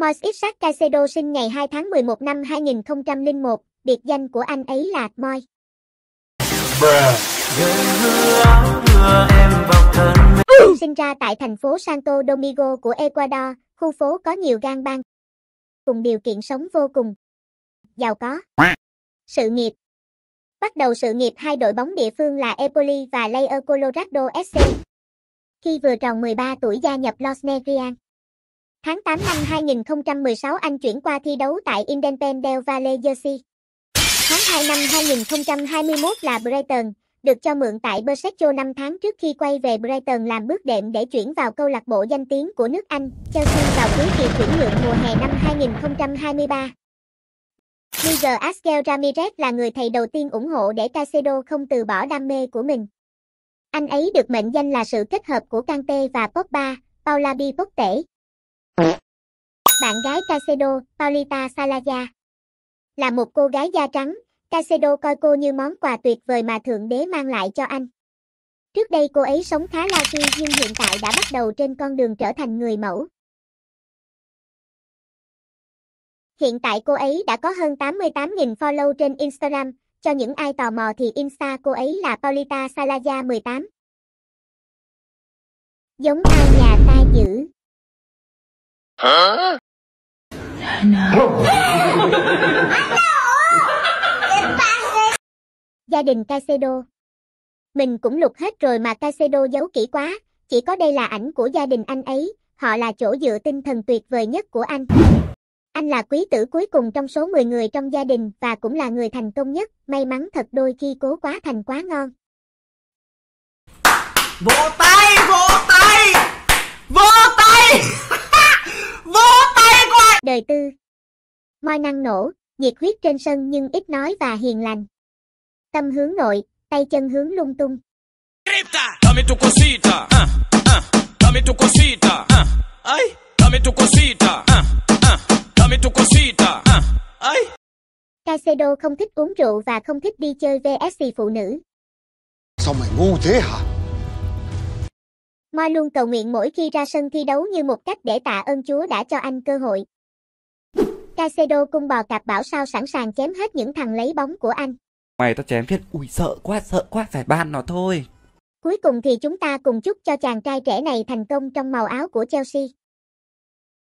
Mois Isaac Caicedo sinh ngày 2 tháng 11 năm 2001, biệt danh của anh ấy là Moi. Sinh ra tại thành phố Santo Domingo của Ecuador, khu phố có nhiều gang bang. Cùng điều kiện sống vô cùng. Giàu có. Sự nghiệp. Bắt đầu sự nghiệp hai đội bóng địa phương là Epoli và Layer Colorado SC. Khi vừa tròn 13 tuổi gia nhập Los Negrian. Tháng 8 năm 2016 anh chuyển qua thi đấu tại Independent Del Valle Jersey. Tháng 2 năm 2021 là Brighton, được cho mượn tại Bersetto 5 tháng trước khi quay về Brighton làm bước đệm để chuyển vào câu lạc bộ danh tiếng của nước Anh, Chelsea vào cuối kỳ chuyển nhượng mùa hè năm 2023. Bây giờ Askel Ramirez là người thầy đầu tiên ủng hộ để Caicedo không từ bỏ đam mê của mình. Anh ấy được mệnh danh là sự kết hợp của Kante và Pogba, Paula Bi Pogtể. Bạn gái Casedo, Paulita Salaya, là một cô gái da trắng, Casedo coi cô như món quà tuyệt vời mà Thượng Đế mang lại cho anh. Trước đây cô ấy sống khá lao cư nhưng hiện tại đã bắt đầu trên con đường trở thành người mẫu. Hiện tại cô ấy đã có hơn 88.000 follow trên Instagram, cho những ai tò mò thì Insta cô ấy là Paulita Salaya 18. Giống ai nhà ta dữ. Hả? À. Gia đình Casedo Mình cũng lục hết rồi mà Casedo giấu kỹ quá, chỉ có đây là ảnh của gia đình anh ấy, họ là chỗ dựa tinh thần tuyệt vời nhất của anh. Anh là quý tử cuối cùng trong số 10 người trong gia đình và cũng là người thành công nhất, may mắn thật đôi khi cố quá thành quá ngon. Vỗ tay, vỗ tay! Moi năng nổ, nhiệt huyết trên sân nhưng ít nói và hiền lành. Tâm hướng nội, tay chân hướng lung tung. Dame tu Caicedo không thích uống rượu và không thích đi chơi VSC phụ nữ. Sao mày ngu thế hả? Moi luôn cầu nguyện mỗi khi ra sân thi đấu như một cách để tạ ơn Chúa đã cho anh cơ hội. Casedo cung bò cạp bảo sao sẵn sàng chém hết những thằng lấy bóng của anh. Mày tao chém thiết, ui sợ quá, sợ quá, phải ban nó thôi. Cuối cùng thì chúng ta cùng chúc cho chàng trai trẻ này thành công trong màu áo của Chelsea.